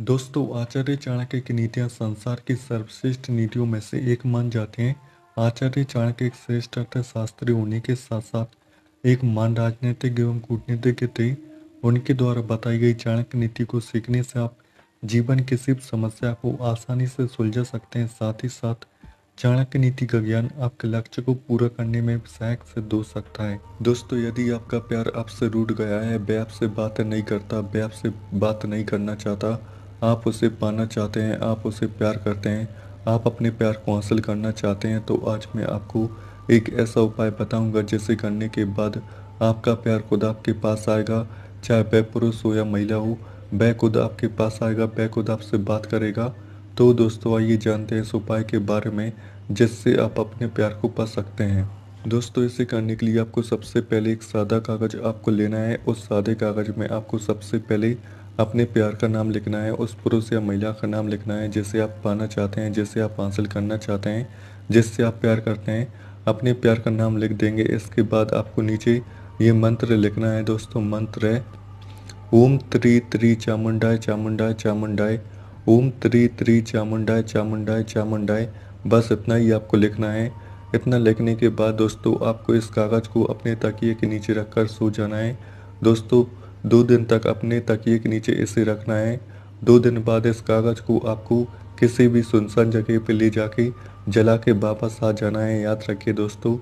दोस्तों आचार्य चाणक्य की नीतियाँ संसार की सर्वश्रेष्ठ नीतियों में से एक मान जाते हैं आचार्य चाणक्य एक श्रेष्ठ अर्थशास्त्री होने के साथ साथ एक मान राजनीतिक एवं कूटनीतिक थे उनके द्वारा बताई गई चाणक्य नीति को सीखने से आप जीवन किसी भी समस्या को आसानी से सुलझा सकते हैं साथ ही साथ चाणक्य नीति का ज्ञान आपके लक्ष्य को पूरा करने में सहायक सिद्ध हो सकता है दोस्तों यदि आपका प्यार आपसे रूट गया है वे आपसे बात नहीं करता वे आपसे बात नहीं करना चाहता आप उसे पाना चाहते हैं आप उसे प्यार करते हैं आप अपने प्यार को हासिल करना चाहते हैं तो आज मैं आपको एक ऐसा उपाय बताऊंगा जिसे करने के बाद आपका प्यार खुद आपके पास आएगा चाहे वह पुरुष हो या महिला हो वह खुद आपके पास आएगा वह खुद आपसे बात करेगा तो दोस्तों आइए जानते हैं इस उपाय के बारे में जिससे आप अपने प्यार को पा सकते हैं दोस्तों इसे करने के लिए आपको सबसे पहले एक सादा कागज़ आपको लेना है उस सादे कागज़ में आपको सबसे पहले अपने प्यार का नाम लिखना है उस पुरुष या महिला का नाम लिखना है जिसे आप पाना चाहते हैं जिसे आप हासिल करना चाहते हैं जिससे आप प्यार करते हैं अपने प्यार का नाम लिख देंगे इसके बाद आपको नीचे ये मंत्र लिखना है दोस्तों मंत्र है ओम त्रि त्रि चामुंडाय चामुंडाय चामुंडाय ओम त्रि त्रि चामुंडाय चामुंडाय चामुंडाय बस इतना ही आपको लिखना है इतना लिखने के बाद दोस्तों आपको इस कागज़ को अपने तकिए के नीचे रखकर सो जाना है दोस्तों दो दिन तक अपने तकिए के नीचे इसे रखना है दो दिन बाद इस कागज़ को आपको किसी भी सुनसान जगह पर ले जाके जला के वापस आ जाना है याद रखिए दोस्तों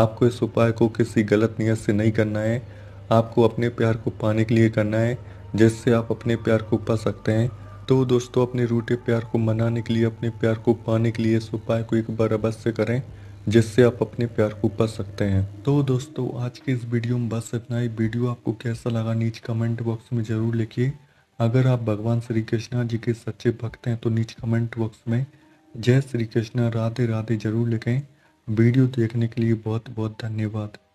आपको इस उपाय को किसी गलत नीयत से नहीं करना है आपको अपने प्यार को पाने के लिए करना है जिससे आप अपने प्यार को पा सकते हैं तो दोस्तों अपने रूठे प्यार को मनाने के लिए अपने प्यार को पाने के लिए इस उपाय को एक बार अवश्य करें जिससे आप अपने प्यार को पा सकते हैं तो दोस्तों आज के इस वीडियो में बस इतना ही वीडियो आपको कैसा लगा नीचे कमेंट बॉक्स में ज़रूर लिखिए अगर आप भगवान श्री कृष्णा जी के सच्चे भक्त हैं तो नीचे कमेंट बॉक्स में जय श्री कृष्णा राधे राधे जरूर लिखें वीडियो देखने के लिए बहुत बहुत धन्यवाद